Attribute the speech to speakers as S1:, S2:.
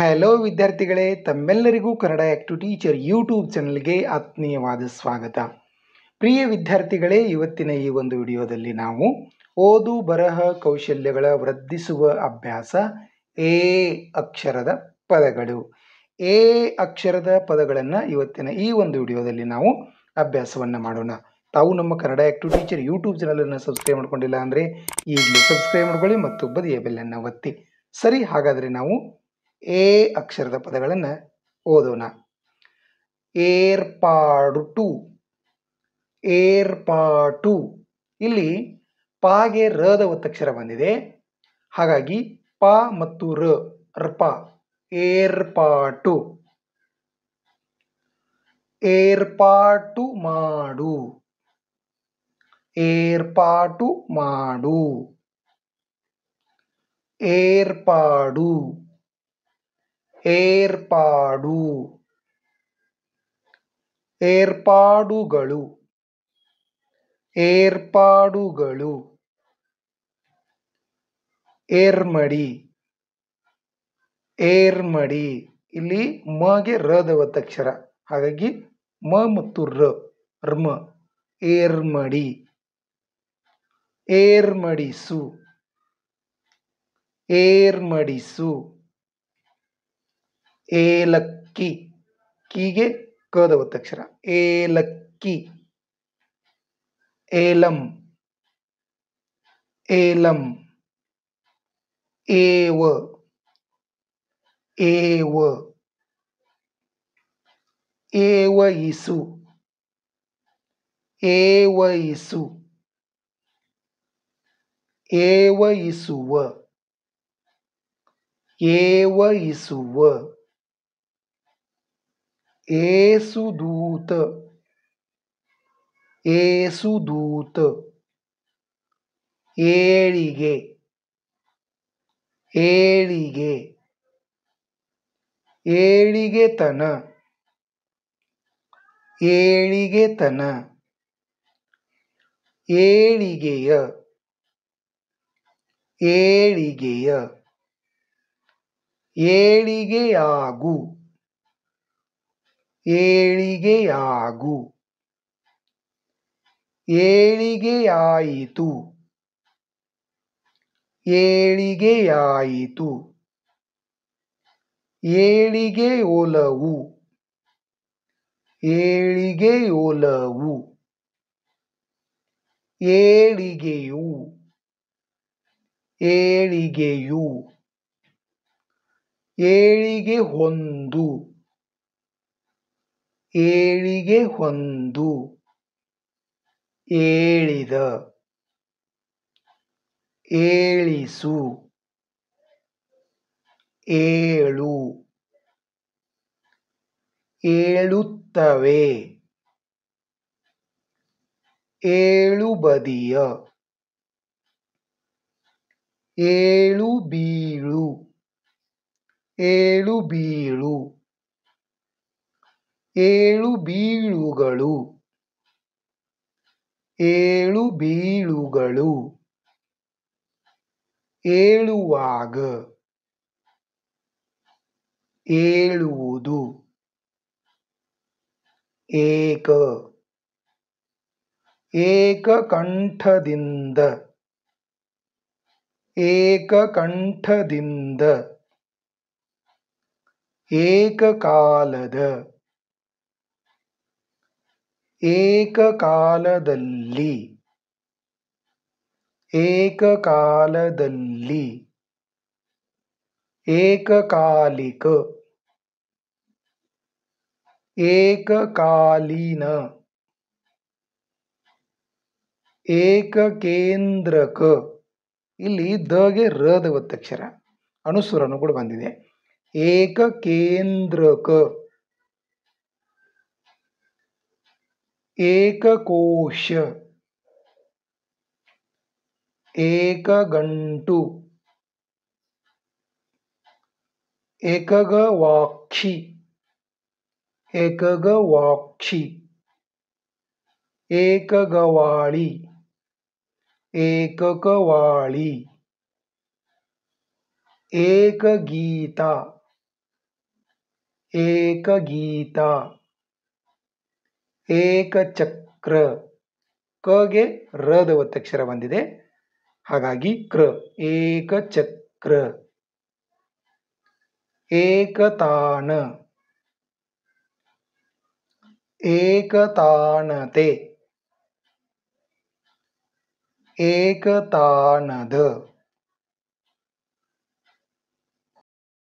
S1: Hello ವಿದ್ಯಾರ್ಥಿಗಳೇ ತಮ್ಮೆಲ್ಲರಿಗೂ Kannada active teacher YouTube ಚಾನಲ್ಗೆ ಆತ್ಮೀಯವಾದ ಸ್ವಾಗತ ಪ್ರಿಯ ವಿದ್ಯಾರ್ಥಿಗಳೇ ಇವತ್ತಿನ ಈ ಒಂದು ವಿಡಿಯೋದಲ್ಲಿ ನಾವು ಓದು ಬರಹ ಕೌಶಲ್ಯಗಳ ವೃದ್ಧಿಸುವ ಅಭ್ಯಾಸ ಎ ಅಕ್ಷರದ ಪದಗಳು ಎ ಅಕ್ಷರದ ಪದಗಳನ್ನು ಇವತ್ತಿನ ಈ ಒಂದು ವಿಡಿಯೋದಲ್ಲಿ ನಾವು ಅಭ್ಯಾಸವನ್ನು ಮಾಡೋಣ ತಾವು ನಮ್ಮ ಕನ್ನಡ ಆಕ್ಟಿವ್ ಟೀಚರ್ ಯೂಟ್ಯೂಬ್ ಚಾನಲನ್ನು ಸಬ್ಸ್ಕ್ರೈಬ್ ಮಾಡ್ಕೊಂಡಿಲ್ಲ ಅಂದರೆ ಈಗಲೂ ಸಬ್ಸ್ಕ್ರೈಬ್ ಮಾಡ್ಕೊಳ್ಳಿ ಮತ್ತು ಬದಿಯ ಬೆಲ್ಲನ್ನು ಒತ್ತಿ ಸರಿ ಹಾಗಾದರೆ ನಾವು ಎ ಅಕ್ಷರದ ಪದಗಳನ್ನು ಓದೋಣ ಏರ್ಪಾಡು ಟು ಏರ್ಪಾಟು ಇಲ್ಲಿ ಪಾಗೆ ರದ ಒತ್ತಕ್ಷರ ಬಂದಿದೆ ಹಾಗಾಗಿ ಪ ಮತ್ತು ರ ರ್ಪ ಏರ್ಪಾಟು ಏರ್ಪಾಟು ಮಾಡು ಏರ್ಪಾಟು ಮಾಡು ಏರ್ಪಾಡು ಏರ್ಪಾಡು ಏರ್ಪಾಡುಗಳು ಏರ್ಪಾಡುಗಳು ಏರ್ಮಡಿ ಏರ್ಮಡಿ ಇಲ್ಲಿ ಮಗೆ ರದವತ್ತಕ್ಷರ ಹಾಗಾಗಿ ಮ ಮತ್ತು ರ ರ್ಮ ಏರ್ಮಡಿ ಏರ್ಮಡಿಸು ಏರ್ಮಡಿಸು ಏಲಕ್ಕಿ ಕೀಗೆ ಕದ ಒತ್ತಕ್ಷರ ಏಲಕ್ಕಿ ಏಲಂ ಏಲಂ ಏವ ಏವ ಏವಯಿಸು ಎವಯಿಸುವ. ಏವಯಿಸುವ ಇಸುವ ಏಸುದೂತ ಏಸುದೂತ ಏಳಿಗೆ ಏಳಿಗೆ ಏಳಿಗೆತನ ಏಳಿಗೆತನ ಏಳಿಗೆಯ ಏಳಿಗೆಯ ಏಳಿಗೆಯಾಗು ಏಳಿಗೆಯಾಗು ಏಳಿಗೆಯಾಯಿತು ಏಳಿಗೆಯಾಯಿತು ಏಳಿಗೆ ಒಲವು ಏಳಿಗೆಯು ಏಳಿಗೆಯು ಏಳಿಗೆ ಒಂದು ಏಳಿಗೆ ಹೊಂದು ಏಳಿದ ಏಳಿಸು ಏಳು ಏಳುತ್ತವೆ ಏಳು ಬದಿಯ ಏಳು ಬೀಳು ಏಳು ಬೀಳು ಏಳು ಬೀಳುಗಳು ಏಳು ಬೀಳುಗಳು ಏಳುವಾಗ ಏಳುವುದು ಏಕ ಏಕಕಂಠದಿಂದ ಏಕಕಂಠದಿಂದ ಏಕಕಾಲದ ಏಕಕಾಲದಲ್ಲಿ ಏಕಕಾಲದಲ್ಲಿ ಏಕಕಾಲಿಕ ಏಕಕಾಲೀನ ಏಕಕೇಂದ್ರಕ ಇಲ್ಲಿ ದಗೆ ರದ ಒತ್ತಕ್ಷರ ಅನುಸ್ವರನು ಕೂಡ ಬಂದಿದೆ ಏಕಕೇಂದ್ರಕ एक कोश एक एकगवाक्षी एकगवाक्षी एकगवाळी एककवाळी एकगीता एकगीता ಏಕಚಕ್ರ ಕಗೆ ರದ ಒತ್ತಕ್ಷರ ಬಂದಿದೆ ಹಾಗಾಗಿ ಕೃ ಏಕಚಕ್ರ ಏಕತಾಣ ಏಕತಾನತೆ ಏಕತಾನದ